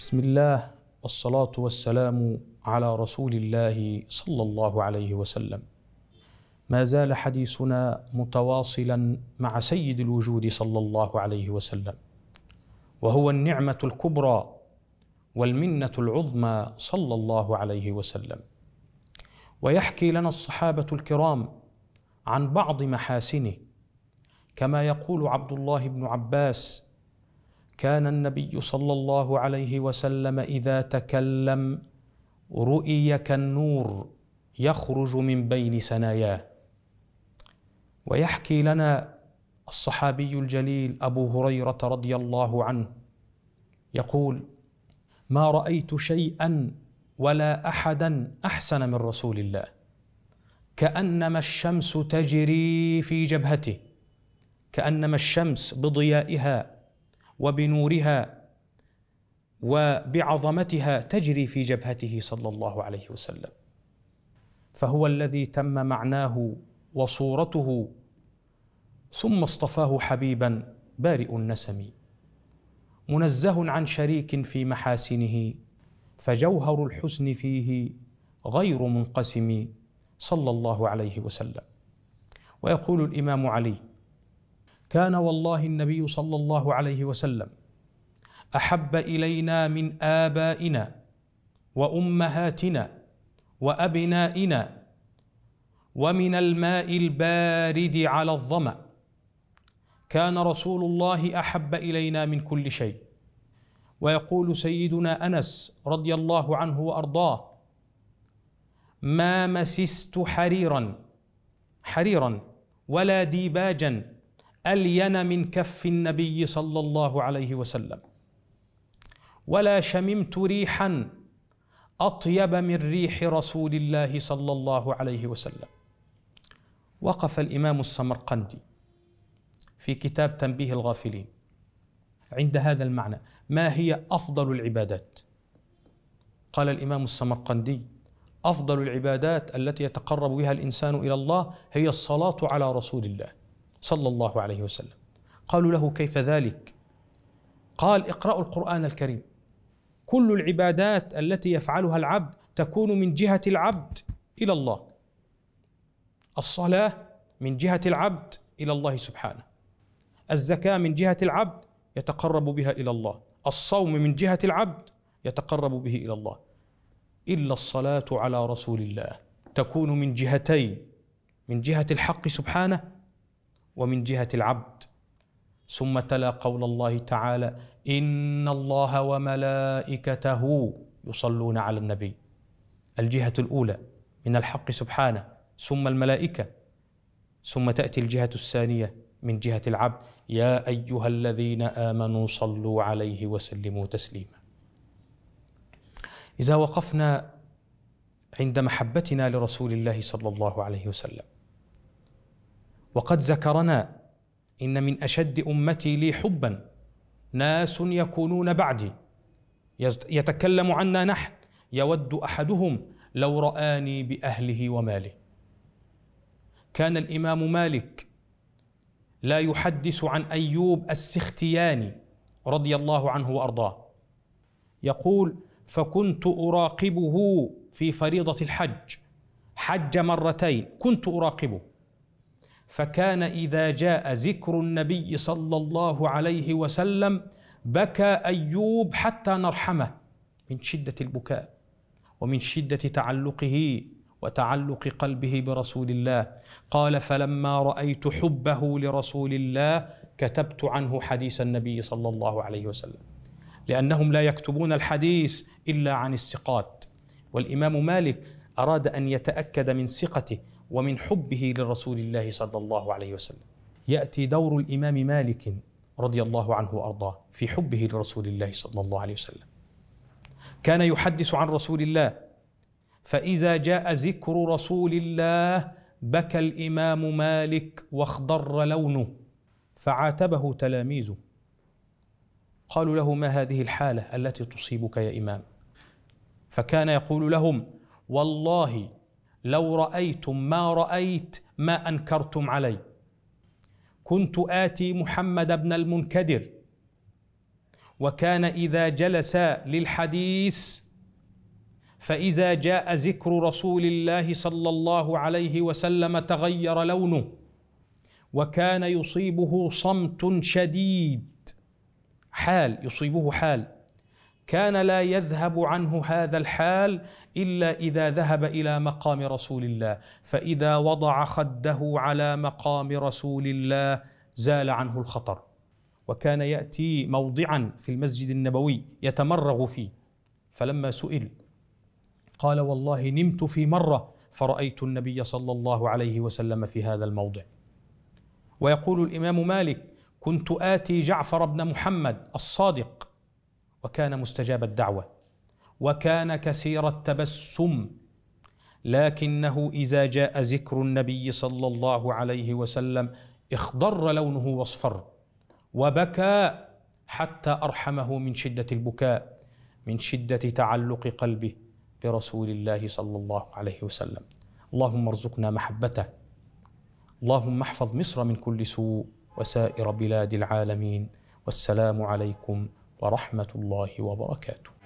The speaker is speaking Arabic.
بسم الله والصلاة والسلام على رسول الله صلى الله عليه وسلم. ما زال حديثنا متواصلا مع سيد الوجود صلى الله عليه وسلم. وهو النعمة الكبرى والمنة العظمى صلى الله عليه وسلم. ويحكي لنا الصحابة الكرام عن بعض محاسنه كما يقول عبد الله بن عباس كان النبي صلى الله عليه وسلم اذا تكلم رؤي كالنور يخرج من بين ثناياه ويحكي لنا الصحابي الجليل ابو هريره رضي الله عنه يقول ما رايت شيئا ولا احدا احسن من رسول الله كانما الشمس تجري في جبهته كانما الشمس بضيائها وبنورها وبعظمتها تجري في جبهته صلى الله عليه وسلم فهو الذي تم معناه وصورته ثم اصطفاه حبيبا بارئ النسم منزه عن شريك في محاسنه فجوهر الحسن فيه غير منقسم صلى الله عليه وسلم ويقول الامام علي كان والله النبي صلى الله عليه وسلم احب الينا من ابائنا وامهاتنا وابنائنا ومن الماء البارد على الظما كان رسول الله احب الينا من كل شيء ويقول سيدنا انس رضي الله عنه وارضاه ما مسست حريرا حريرا ولا ديباجا الين من كف النبي صلى الله عليه وسلم ولا شممت ريحا اطيب من ريح رسول الله صلى الله عليه وسلم وقف الامام السمرقندي في كتاب تنبيه الغافلين عند هذا المعنى ما هي افضل العبادات قال الامام السمرقندي افضل العبادات التي يتقرب بها الانسان الى الله هي الصلاه على رسول الله صلى الله عليه وسلم قالوا له كيف ذلك قال اقرأوا القرآن الكريم كل العبادات التي يفعلها العبد تكون من جهة العبد إلى الله الصلاة من جهة العبد إلى الله سبحانه الزكاة من جهة العبد يتقرب بها إلى الله الصوم من جهة العبد يتقرب به إلى الله إلا الصلاة على رسول الله تكون من جهتين من جهة الحق سبحانه ومن جهه العبد ثم تلا قول الله تعالى ان الله وملائكته يصلون على النبي الجهه الاولى من الحق سبحانه ثم الملائكه ثم تاتي الجهه الثانيه من جهه العبد يا ايها الذين امنوا صلوا عليه وسلموا تسليما اذا وقفنا عند محبتنا لرسول الله صلى الله عليه وسلم وقد ذكرنا ان من اشد امتي لي حبا ناس يكونون بعدي يتكلم عنا نحن يود احدهم لو راني باهله وماله كان الامام مالك لا يحدث عن ايوب السختياني رضي الله عنه وارضاه يقول فكنت اراقبه في فريضه الحج حج مرتين كنت اراقبه فكان اذا جاء ذكر النبي صلى الله عليه وسلم بكى ايوب حتى نرحمه من شده البكاء ومن شده تعلقه وتعلق قلبه برسول الله قال فلما رايت حبه لرسول الله كتبت عنه حديث النبي صلى الله عليه وسلم لانهم لا يكتبون الحديث الا عن الثقات والامام مالك اراد ان يتاكد من ثقته ومن حبه لرسول الله صلى الله عليه وسلم ياتي دور الامام مالك رضي الله عنه وارضاه في حبه لرسول الله صلى الله عليه وسلم كان يحدث عن رسول الله فاذا جاء ذكر رسول الله بكى الامام مالك واخضر لونه فعاتبه تلاميذه قالوا له ما هذه الحاله التي تصيبك يا امام فكان يقول لهم والله لو رأيتم ما رأيت ما أنكرتم علي كنت آتي محمد بن المنكدر وكان إذا جلس للحديث فإذا جاء ذكر رسول الله صلى الله عليه وسلم تغير لونه وكان يصيبه صمت شديد حال يصيبه حال كان لا يذهب عنه هذا الحال الا اذا ذهب الى مقام رسول الله فاذا وضع خده على مقام رسول الله زال عنه الخطر وكان ياتي موضعا في المسجد النبوي يتمرغ فيه فلما سئل قال والله نمت في مره فرايت النبي صلى الله عليه وسلم في هذا الموضع ويقول الامام مالك كنت اتي جعفر بن محمد الصادق وكان مستجاب الدعوه وكان كثير التبسم لكنه اذا جاء ذكر النبي صلى الله عليه وسلم اخضر لونه واصفر وبكى حتى ارحمه من شده البكاء من شده تعلق قلبه برسول الله صلى الله عليه وسلم اللهم ارزقنا محبته اللهم احفظ مصر من كل سوء وسائر بلاد العالمين والسلام عليكم ورحمه الله وبركاته